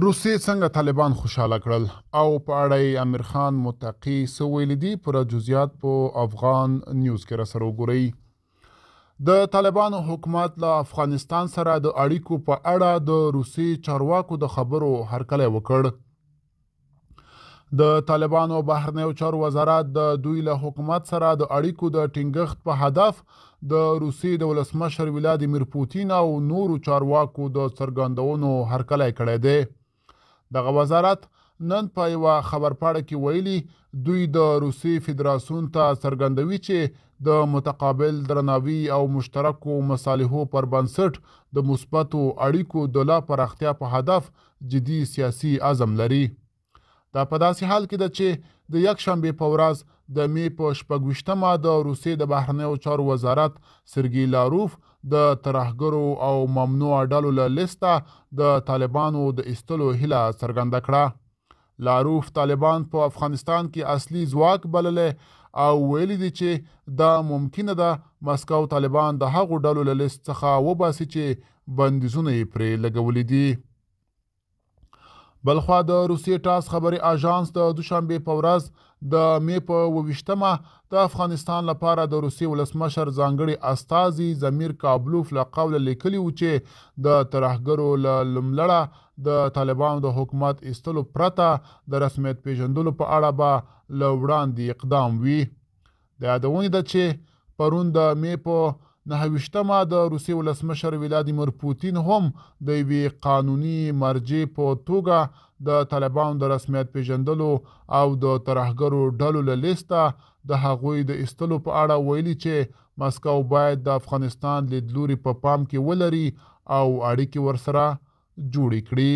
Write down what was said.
روسیې څنګه طالبان خوشاله کړل او په اړه یې امیر خان متقی سو ویل دي پر جزئیات په افغان نیوز کې را سره وګورئ د طالبانو حکومت له افغانستان سره د اړیکو په اړه د روسي چارواکو د خبرو هرکلی وکړ د طالبانو بهرنیو چارو وزارت د دوی له حکومت سره د اړیکو د ټینګښت په هدف د روسي د ولسمشر ولادیمیر پوتین او نورو چارواکو د څرګندونو هرکلی کړی دی دغه وزارت نن په یوه خبرپاڼه کې ویلي دوی د روسیې فدراسیون ته څرګندوي چې د متقابل درناوي او مشترکو مصالحو پر بنسټ د مثبتو اړیکو د لا پراختیا په هدف جدي سیاسي عزم لري دا په داسې حال کې ده چې د یک شنبه په ورځ د می په شپږویشتمه د روسیې د بهرنیو چارو وزارت سرګی لاروف د ترهګرو او ممنوع ډلو له لیسته د طالبانو د ایستلو هیله څرګنده کړه لاروف طالبان په افغانستان کې اصلي ځواک بللې او ویلي دي چې دا ممکنه ده مسکو طالبان د هغو ډلو له لیست څخه وباسي چې بندیزونه یې پرې لګولي دي بلخوا د روسیې ټاس خبري آژانس د دوشنبه په ورځ د می په وویشتمه د افغانستان لپاره د روسیې ولسمشر ځانګړي استاذي زمیر کابلوف له قوله لیکلی و چې د ترهګرو له لملړه د طالبانو د حکومت ایستلو پرته د رسمیت پیژندلو په اړه به له وړاندې اقدام وي د یادونه ده چې پرون د می په نهویشتمه د روسیې ولسمشر ولادیمیر پوتین هم د یوې قانوني مرجې په توګه د طالبانو د رسمیت پیژندلو او د ترهګرو ډلو له لیسته د هغوی د ایستلو په اړه ویلي چې مسکو باید د افغانستان لیدلوري په پا پام کې ولري او اړیکې ورسره جوړې کړي